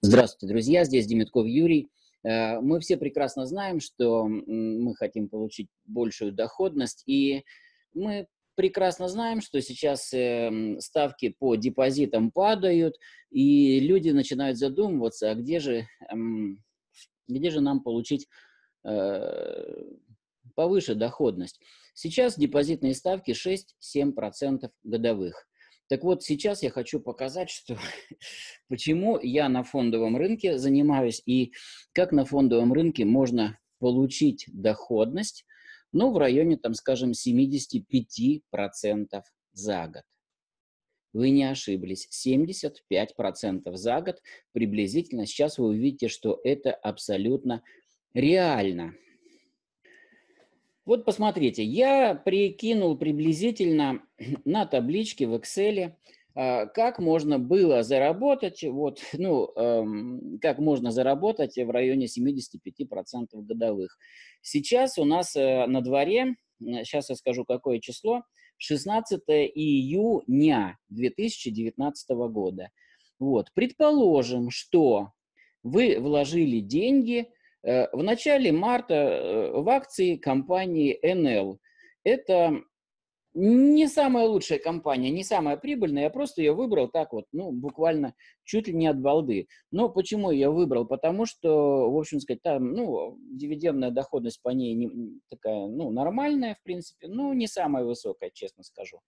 Здравствуйте, друзья, здесь Демитков Юрий. Э, мы все прекрасно знаем, что мы хотим получить большую доходность, и мы прекрасно знаем, что сейчас э, ставки по депозитам падают, и люди начинают задумываться, а где же, где же нам получить Э, повыше доходность. Сейчас депозитные ставки 6-7% годовых. Так вот, сейчас я хочу показать, что, почему я на фондовом рынке занимаюсь и как на фондовом рынке можно получить доходность, ну, в районе, там, скажем, 75% за год. Вы не ошиблись, 75% за год приблизительно. Сейчас вы увидите, что это абсолютно реально. Вот посмотрите, я прикинул приблизительно на табличке в Excel, а, как можно было заработать, вот, ну, эм, как можно заработать в районе 75% годовых. Сейчас у нас э, на дворе, сейчас я скажу, какое число, 16 июня 2019 года. Вот, предположим, что вы вложили деньги Э, в начале марта э, в акции компании НЛ. Это не самая лучшая компания, не самая прибыльная, я просто ее выбрал так вот, ну, буквально чуть ли не от балды. Но почему я выбрал? Потому что, в общем сказать, там, ну, дивидендная доходность по ней не, такая, ну, нормальная, в принципе, ну, не самая высокая, честно скажу.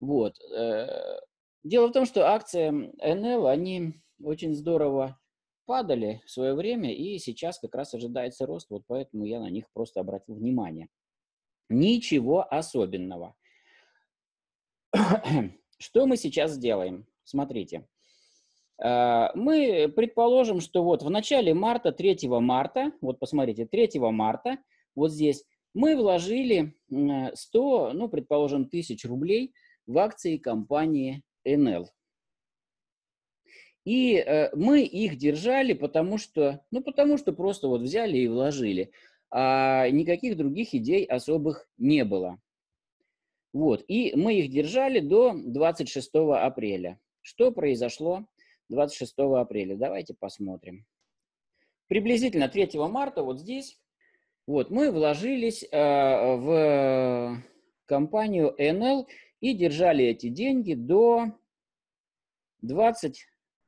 Вот. Э, дело в том, что акции НЛ, они очень здорово падали в свое время, и сейчас как раз ожидается рост, вот поэтому я на них просто обратил внимание. Ничего особенного. Что мы сейчас сделаем? Смотрите. А, мы предположим, что вот в начале марта, 3 марта, вот посмотрите, 3 марта, вот здесь мы вложили 100, ну, предположим, тысяч рублей в акции компании НЛ. И э, мы их держали, потому что, ну, потому что просто вот взяли и вложили. А никаких других идей особых не было. Вот, и мы их держали до 26 апреля. Что произошло 26 апреля? Давайте посмотрим. Приблизительно 3 марта вот здесь вот, мы вложились э, в компанию NL и держали эти деньги до 20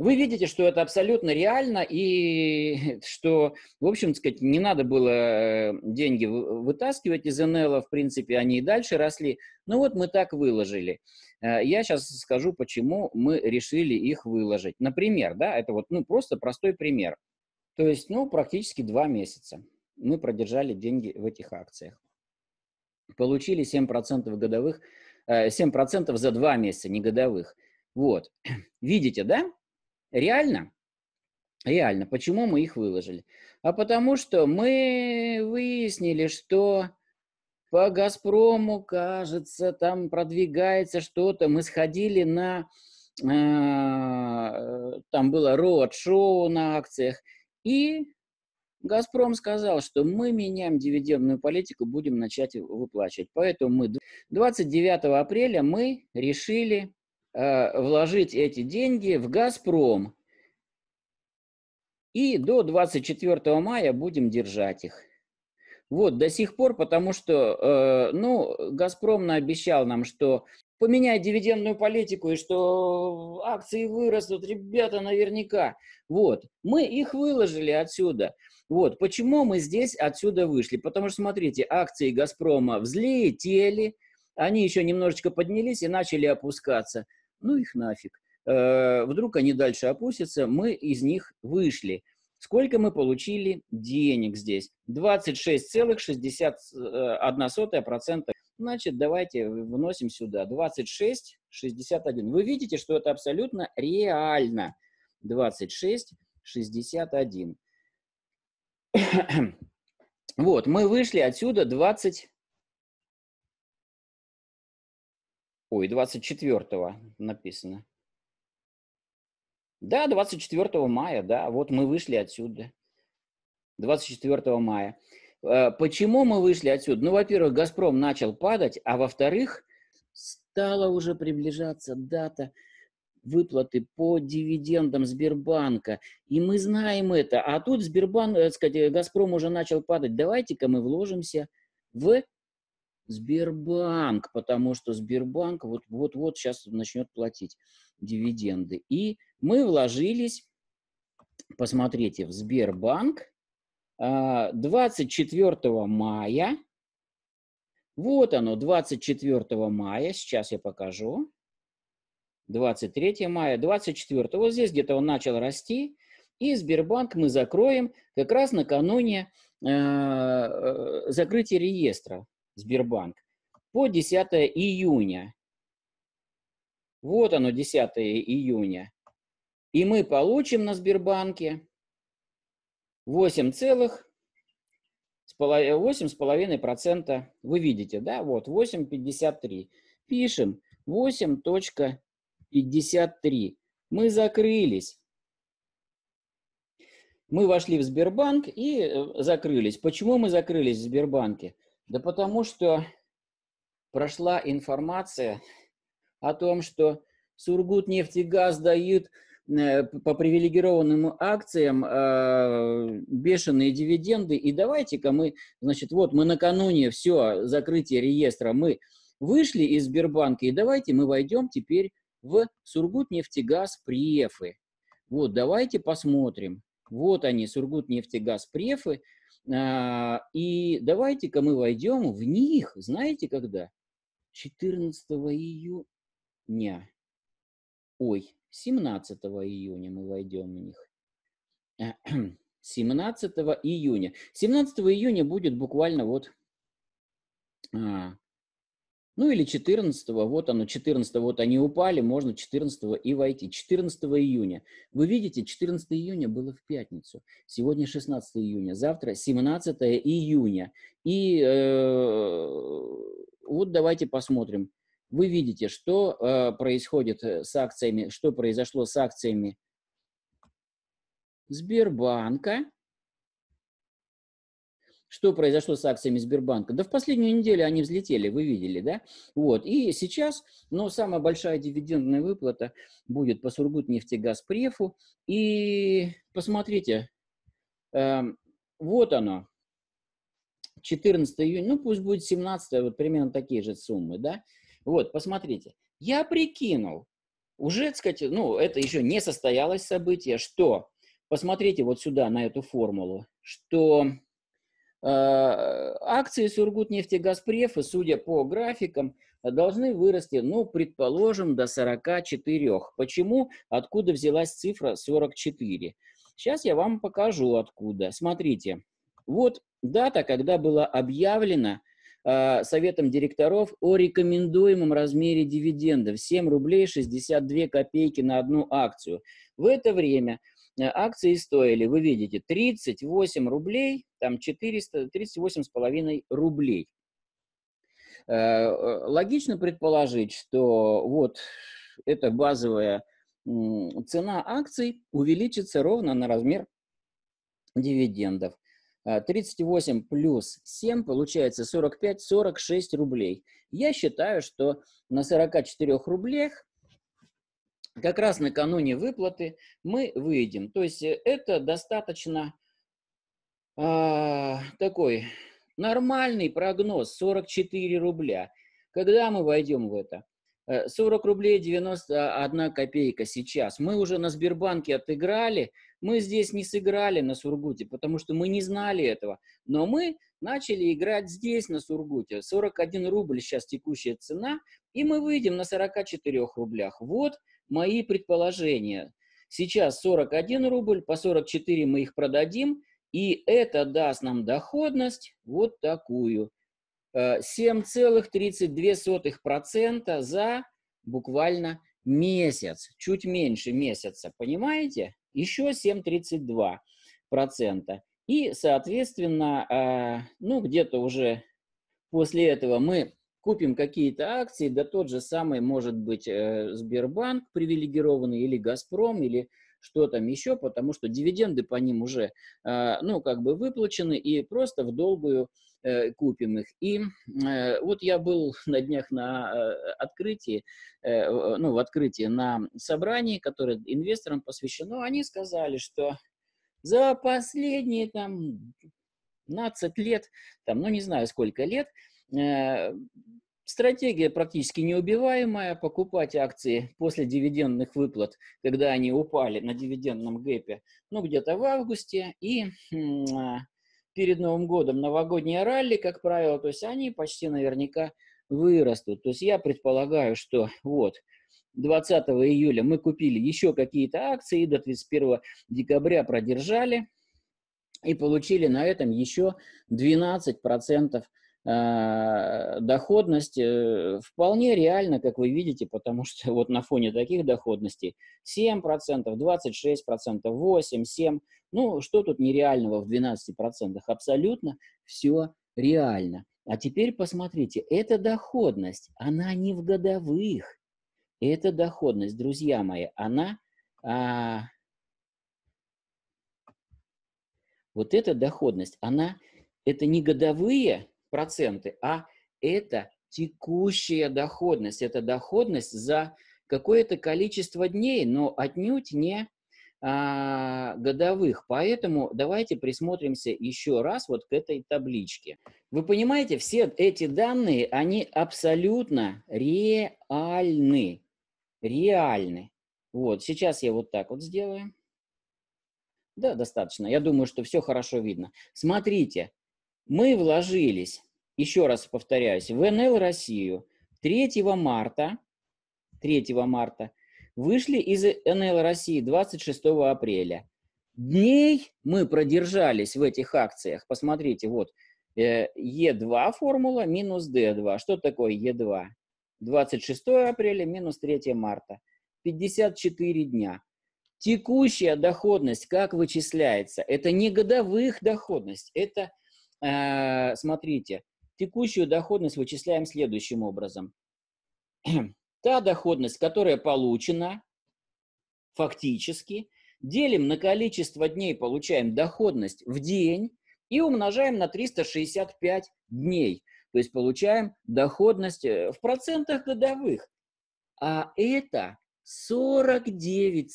Вы видите, что это абсолютно реально, и что, в общем, сказать, не надо было э, деньги вытаскивать из НЛ, в принципе, они и дальше росли. Ну вот мы так выложили. Э, я сейчас скажу, почему мы решили их выложить. Например, да, это вот, ну, просто простой пример. То есть, ну, практически два месяца мы продержали деньги в этих акциях. Получили 7% годовых, 7% э, за два месяца, не годовых. Вот. Видите, да? Реально? Реально. Почему мы их выложили? А потому что мы выяснили, что по «Газпрому», кажется, там продвигается что-то. Мы сходили на... А, э, там было роуд-шоу на акциях. И «Газпром» сказал, что мы меняем дивидендную политику, будем начать выплачивать. Поэтому мы 29 апреля мы решили Э, вложить эти деньги в «Газпром». И до 24 мая будем держать их. Вот, до сих пор, потому что, э, ну, «Газпром» обещал нам, что поменяет дивидендную политику и что акции вырастут, ребята, наверняка. Вот, мы их выложили отсюда. Вот, почему мы здесь отсюда вышли? Потому что, смотрите, акции «Газпрома» взлетели, они еще немножечко поднялись и начали опускаться – ну их нафиг. Э, вдруг они дальше опустятся, мы из них вышли. Сколько мы получили денег здесь? 26,61%. Э, Значит, давайте вносим сюда 26,61. Вы видите, что это абсолютно реально. 26,61. вот, мы вышли отсюда 20 Ой, 24 написано. Да, 24 мая, да, вот мы вышли отсюда. 24 мая. Э, почему мы вышли отсюда? Ну, во-первых, «Газпром» начал падать, а во-вторых, стала уже приближаться дата выплаты по дивидендам Сбербанка. И мы знаем это. А тут Сбербанк, э, так сказать, «Газпром» уже начал падать. Давайте-ка мы вложимся в Сбербанк, потому что Сбербанк вот-вот-вот сейчас начнет платить дивиденды. И мы вложились, посмотрите, в Сбербанк 24 а, мая. Вот оно, 24 мая, сейчас я покажу. 23 мая, 24. Вот здесь где-то он начал расти. И Сбербанк мы закроем как раз накануне а, э, закрытия реестра. Сбербанк, по 10 июня. Вот оно, 10 июня. И мы получим на Сбербанке 8,5%. Вы видите, да? Вот, 8,53. Пишем 8.53. Мы закрылись. Мы вошли в Сбербанк и э, закрылись. Почему мы закрылись в Сбербанке? Да потому что прошла информация о том, что Сургутнефтегаз дают э, по привилегированным акциям э, бешеные дивиденды. И давайте-ка мы, значит, вот мы накануне все, закрытие реестра, мы вышли из Сбербанка, и давайте мы войдем теперь в Сургутнефтегаз Префы. Вот, давайте посмотрим. Вот они, Сургутнефтегаз Префы. А, и давайте-ка мы войдем в них, знаете когда? 14 июня. Ой, 17 июня мы войдем в них. 17 июня. 17 июня будет буквально вот а, ну или 14, вот оно, 14, вот они упали, можно 14 и войти. 14 июня. Вы видите, 14 июня было в пятницу. Сегодня 16 июня, завтра 17 июня. И э, вот давайте посмотрим. Вы видите, что э, происходит э, с акциями, что произошло с акциями Сбербанка что произошло с акциями Сбербанка? Да в последнюю неделю они взлетели, вы видели, да? Вот. И сейчас, но ну, самая большая дивидендная выплата будет по Сургутнефтегазпрефу. И посмотрите, э, вот оно, 14 июня, ну пусть будет 17, вот примерно такие же суммы, да? Вот, посмотрите, я прикинул, уже, сказать, ну, это еще не состоялось событие, что, посмотрите вот сюда на эту формулу, что а, акции Сургутнефтегазпрефа, судя по графикам, должны вырасти, ну, предположим, до 44. Почему? Откуда взялась цифра 44? Сейчас я вам покажу откуда. Смотрите, вот дата, когда была объявлена Советом директоров о рекомендуемом размере дивидендов 7 рублей 62 копейки на одну акцию. В это время Э, акции стоили, вы видите, 38 рублей, там 438,5 рублей. Э, э, логично предположить, что вот эта базовая цена акций увеличится ровно на размер дивидендов. 38 плюс 7 получается 45-46 рублей. Я считаю, что на 44 рублях как раз накануне выплаты мы выйдем. То есть э, это достаточно э, такой нормальный прогноз 44 рубля. Когда мы войдем в это? 40 э, рублей 91 копейка сейчас. Мы уже на Сбербанке отыграли, мы здесь не сыграли на Сургуте, потому что мы не знали этого. Но мы начали играть здесь, на Сургуте. 41 рубль сейчас текущая цена, и мы выйдем на 44 рублях. Вот мои предположения. Сейчас 41 рубль, по 44 мы их продадим, и это даст нам доходность вот такую. 7,32% э, за буквально месяц, чуть меньше месяца, понимаете? Еще 7,32%. И, соответственно, э, ну, где-то уже после этого мы купим какие-то акции, да тот же самый, может быть, э, Сбербанк привилегированный или Газпром, или что там еще, потому что дивиденды по ним уже, э, ну, как бы выплачены, и просто в долгую э, купим их. И вот я был на днях на открытии, ну, в открытии на собрании, которое инвесторам посвящено, они сказали, что за последние там 15 лет, там, ну, не знаю, сколько лет, Э, стратегия практически неубиваемая. Покупать акции после дивидендных выплат, когда они упали на дивидендном гэпе, ну, где-то в августе. И а, перед Новым годом новогодние ралли, как правило, то есть они почти наверняка вырастут. То есть я предполагаю, что вот 20 июля мы купили еще какие-то акции, и до 31 декабря продержали и получили на этом еще 12% а, доходность э, вполне реально, как вы видите, потому что вот на фоне таких доходностей 7%, 26%, 8%, 7%. Ну, что тут нереального в 12%? Абсолютно все реально. А теперь посмотрите, эта доходность, она не в годовых. Эта доходность, друзья мои, она... А, вот эта доходность, она... Это не годовые проценты, а это текущая доходность. Это доходность за какое-то количество дней, но отнюдь не а, годовых. Поэтому давайте присмотримся еще раз вот к этой табличке. Вы понимаете, все эти данные, они абсолютно реальны. Реальны. Вот, сейчас я вот так вот сделаю. Да, достаточно. Я думаю, что все хорошо видно. Смотрите, мы вложились, еще раз повторяюсь, в НЛ Россию 3 марта, 3 марта, вышли из НЛ России 26 апреля. Дней мы продержались в этих акциях. Посмотрите, вот э, Е2 формула минус Д2. Что такое Е2? 26 апреля минус 3 марта. 54 дня. Текущая доходность как вычисляется? Это не годовых доходность, это Э, смотрите, текущую доходность вычисляем следующим образом. Та доходность, которая получена, фактически, делим на количество дней, получаем доходность в день и умножаем на 365 дней. То есть получаем доходность э, в процентах годовых. А это 49,34%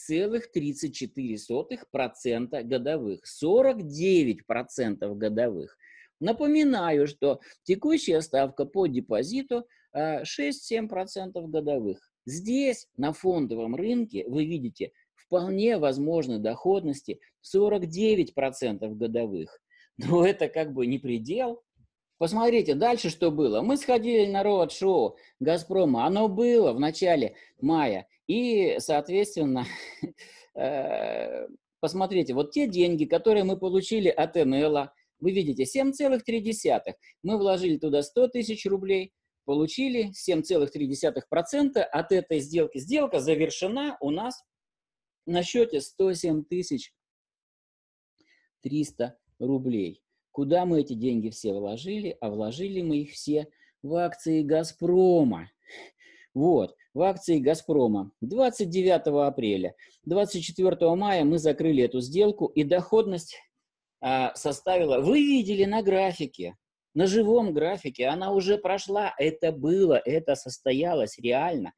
годовых. 49% годовых. Напоминаю, что текущая ставка по депозиту 6-7% э, годовых. Здесь на фондовом рынке вы видите вполне возможны доходности 49% годовых. Но это как бы не предел. Посмотрите, дальше что было. Мы сходили на роуд-шоу «Газпрома». Оно было в начале мая. И, соответственно, э, посмотрите, вот те деньги, которые мы получили от НЛа, вы видите, 7,3. Мы вложили туда 100 тысяч рублей, получили 7,3% от этой сделки. Сделка завершена у нас на счете 107 тысяч 300 рублей. Куда мы эти деньги все вложили? А вложили мы их все в акции «Газпрома». Вот, в акции «Газпрома». 29 апреля, 24 мая мы закрыли эту сделку, и доходность а, составила, вы видели на графике, на живом графике, она уже прошла, это было, это состоялось реально.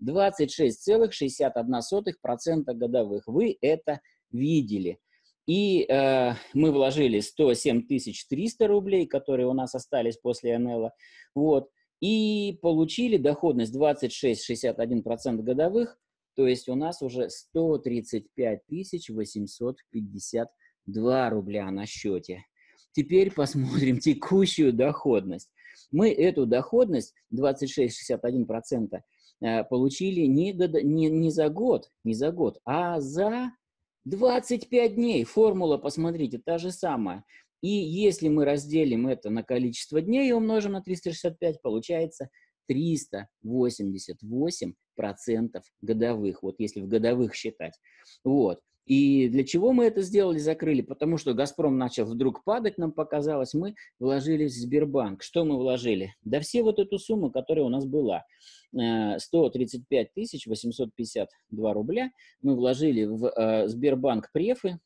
26,61% годовых. Вы это видели. И э, мы вложили 107 300 рублей, которые у нас остались после НЛ. А. Вот. И получили доходность 26,61% годовых, то есть у нас уже 135 850 2 рубля на счете. Теперь посмотрим текущую доходность. Мы эту доходность 26,61% э, получили не, года, не, не за год, не за год, а за 25 дней. Формула, посмотрите, та же самая. И если мы разделим это на количество дней и умножим на 365, получается 388% годовых, вот если в годовых считать. Вот. И для чего мы это сделали, закрыли? Потому что «Газпром» начал вдруг падать, нам показалось, мы вложились в Сбербанк. Что мы вложили? Да все вот эту сумму, которая у нас была. 135 э, 852 рубля мы вложили в э, Сбербанк префы,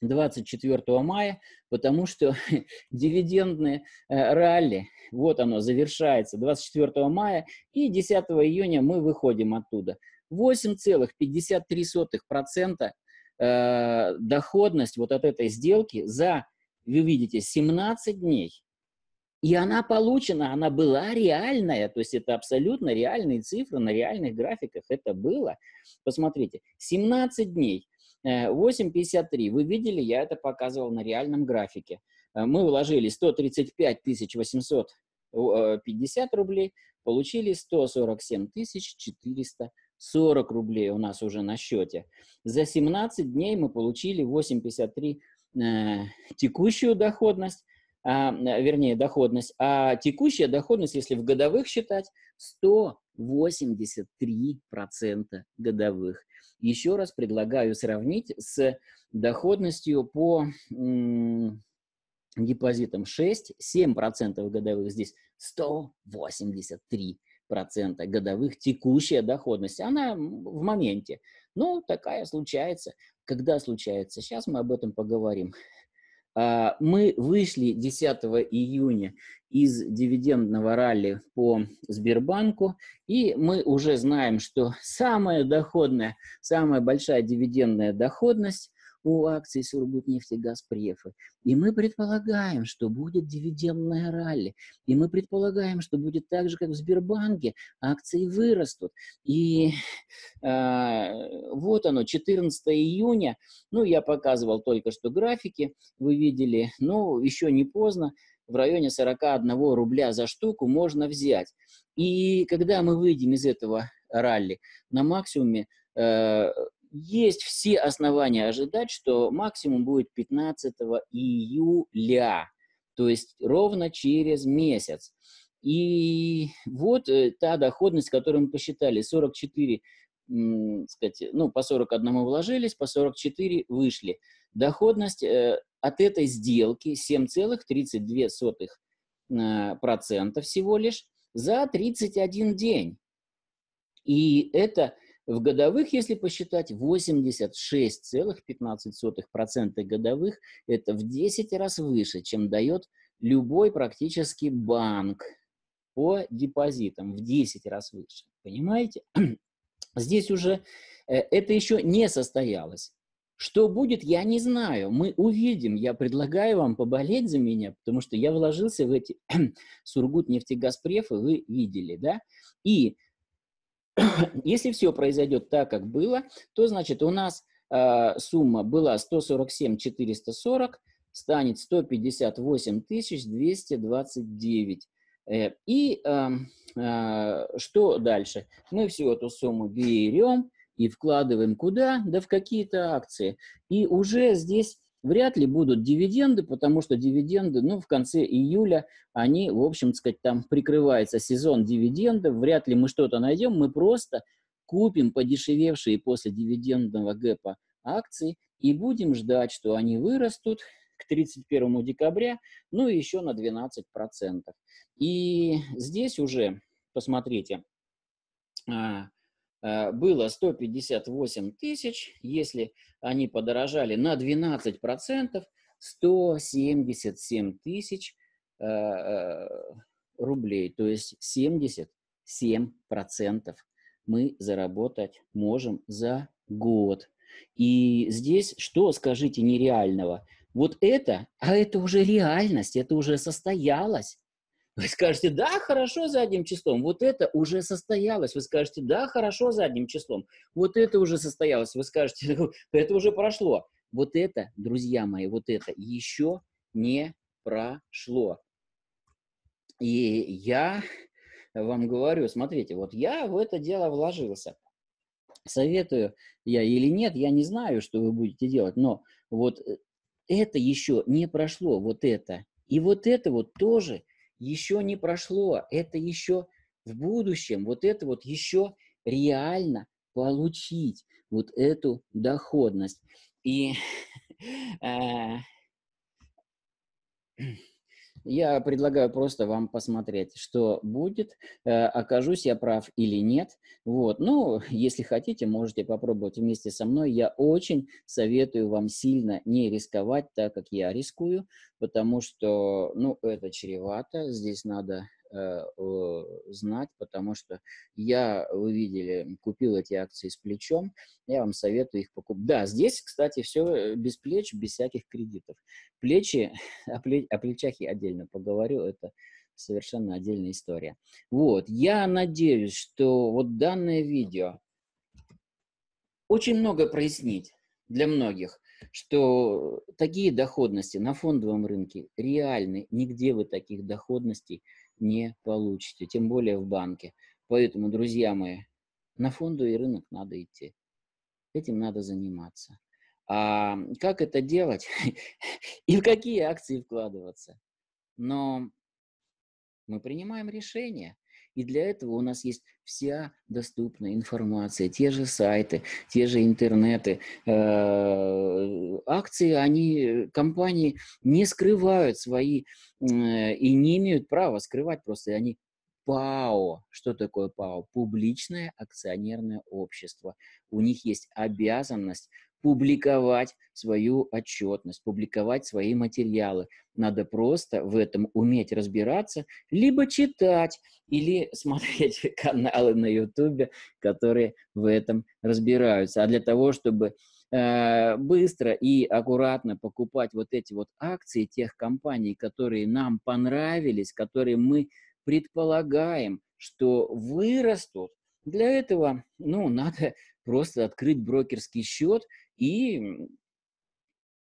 24 мая, потому что дивидендные э, ралли, вот оно завершается 24 мая, и 10 июня мы выходим оттуда. 8,53% Э, доходность вот от этой сделки за, вы видите, 17 дней. И она получена, она была реальная, то есть это абсолютно реальные цифры на реальных графиках, это было. Посмотрите, 17 дней, 8,53, э, вы видели, я это показывал на реальном графике. Э, мы вложили 135 850 рублей, получили 147 400 40 рублей у нас уже на счете. За 17 дней мы получили 8,53 э, текущую доходность, а, э, вернее, доходность. А текущая доходность, если в годовых считать, 183% годовых. Еще раз предлагаю сравнить с доходностью по депозитам 6-7% годовых. Здесь 183 годовых текущая доходность. Она в моменте. ну такая случается. Когда случается? Сейчас мы об этом поговорим. А, мы вышли 10 июня из дивидендного ралли по Сбербанку, и мы уже знаем, что самая доходная, самая большая дивидендная доходность у акций Сургутнефти Газпрефа. И мы предполагаем, что будет дивидендная ралли. И мы предполагаем, что будет так же, как в Сбербанке, акции вырастут. И э, вот оно, 14 июня. Ну, я показывал только что графики, вы видели. Но ну, еще не поздно в районе 41 рубля за штуку можно взять. И когда мы выйдем из этого ралли на максимуме, э, есть все основания ожидать, что максимум будет 15 июля, то есть ровно через месяц. И вот э, та доходность, которую мы посчитали, 44, сказать, ну, по 41 вложились, по 44 вышли. Доходность э, от этой сделки 7,32% э, всего лишь за 31 день. И это в годовых, если посчитать, 86,15% годовых – это в 10 раз выше, чем дает любой практически банк по депозитам, в 10 раз выше. Понимаете? Здесь уже э, это еще не состоялось. Что будет, я не знаю. Мы увидим. Я предлагаю вам поболеть за меня, потому что я вложился в эти Сургут нефтегазпреф, вы видели, да? И Если все произойдет так, как было, то значит у нас э, сумма была 147 440, станет 158 229. Э, и э, э, что дальше? Мы всю эту сумму берем и вкладываем куда? Да в какие-то акции. И уже здесь вряд ли будут дивиденды, потому что дивиденды, ну, в конце июля они, в общем, сказать, там прикрывается сезон дивидендов, вряд ли мы что-то найдем, мы просто купим подешевевшие после дивидендного гэпа акции и будем ждать, что они вырастут к 31 декабря, ну и еще на 12%. И здесь уже, посмотрите, а, Э, было 158 тысяч, если они подорожали на 12%, 177 тысяч э, э, рублей, то есть 77% мы заработать можем за год. И здесь что, скажите, нереального? Вот это, а это уже реальность, это уже состоялось. Вы скажете, да, хорошо задним числом, вот это уже состоялось. Вы скажете, да, хорошо задним числом, вот это уже состоялось. Вы скажете, «Ну, это уже прошло. Вот это, друзья мои, вот это еще не прошло. И я вам говорю, смотрите, вот я в это дело вложился. Советую я или нет, я не знаю, что вы будете делать, но вот э, это еще не прошло, вот это. И вот это вот тоже – еще не прошло, это еще в будущем, вот это вот еще реально получить вот эту доходность. И э, Я предлагаю просто вам посмотреть, что будет, э, окажусь я прав или нет. Вот. Ну, если хотите, можете попробовать вместе со мной. Я очень советую вам сильно не рисковать, так как я рискую, потому что, ну, это чревато. Здесь надо Э, знать, потому что я, вы видели, купил эти акции с плечом, я вам советую их покупать. Да, здесь, кстати, все э, без плеч, без всяких кредитов. Плечи, о, плеч, о плечах я отдельно поговорю, это совершенно отдельная история. Вот, я надеюсь, что вот данное видео очень много прояснит для многих, что такие доходности на фондовом рынке реальны, нигде вы таких доходностей не получите, тем более в банке. Поэтому, друзья мои, на фондовый рынок надо идти. Этим надо заниматься. А как это делать и в какие акции вкладываться? Но мы принимаем решение. И для этого у нас есть вся доступная информация, те же сайты, те же интернеты. Э, акции, они, компании не скрывают свои э, и не имеют права скрывать просто, они ПАО. Что такое ПАО? Публичное акционерное общество. У них есть обязанность публиковать свою отчетность, публиковать свои материалы. Надо просто в этом уметь разбираться, либо читать, или смотреть каналы на YouTube, которые в этом разбираются. А для того, чтобы э, быстро и аккуратно покупать вот эти вот акции тех компаний, которые нам понравились, которые мы предполагаем, что вырастут, для этого, ну, надо просто открыть брокерский счет и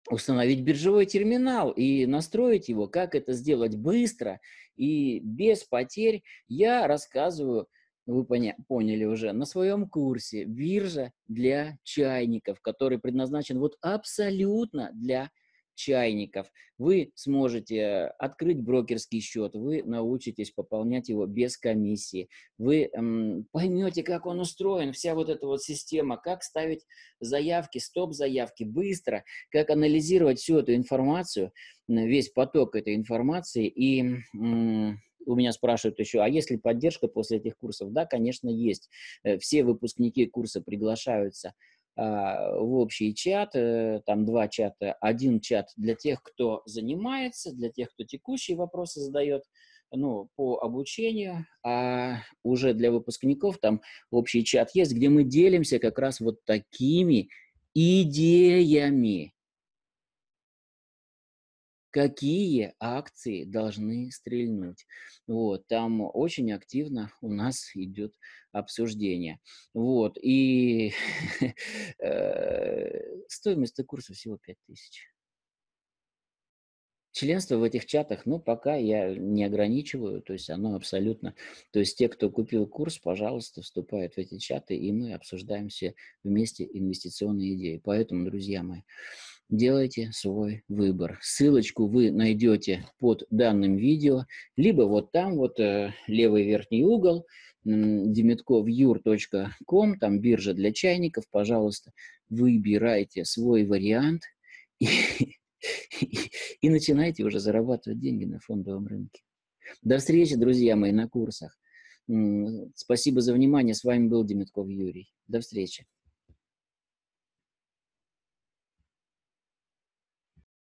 установить биржевой терминал и настроить его. Как это сделать быстро и без потерь, я рассказываю, вы поня- поняли уже, на своем курсе «Биржа для чайников», который предназначен вот абсолютно для чайников. Вы сможете открыть брокерский счет, вы научитесь пополнять его без комиссии, вы эм, поймете, как он устроен, вся вот эта вот система, как ставить заявки, стоп-заявки быстро, как анализировать всю эту информацию, весь поток этой информации и эм, у меня спрашивают еще, а есть ли поддержка после этих курсов? Да, конечно, есть. Э, все выпускники курса приглашаются а, в общий чат, там два чата, один чат для тех, кто занимается, для тех, кто текущие вопросы задает, ну, по обучению, а уже для выпускников там общий чат есть, где мы делимся как раз вот такими идеями, какие акции должны стрельнуть. Вот, там очень активно у нас идет обсуждение. Вот, и э, стоимость курса всего 5000. Членство в этих чатах, ну, пока я не ограничиваю, то есть оно абсолютно... То есть те, кто купил курс, пожалуйста, вступают в эти чаты, и мы обсуждаем все вместе инвестиционные идеи. Поэтому, друзья мои, делайте свой выбор. Ссылочку вы найдете под данным видео, либо вот там, вот э, левый верхний угол, demetkovure.com, там биржа для чайников, пожалуйста, выбирайте свой вариант и, и, и начинайте уже зарабатывать деньги на фондовом рынке. До встречи, друзья мои, на курсах. Спасибо за внимание. С вами был Демитков Юрий. До встречи.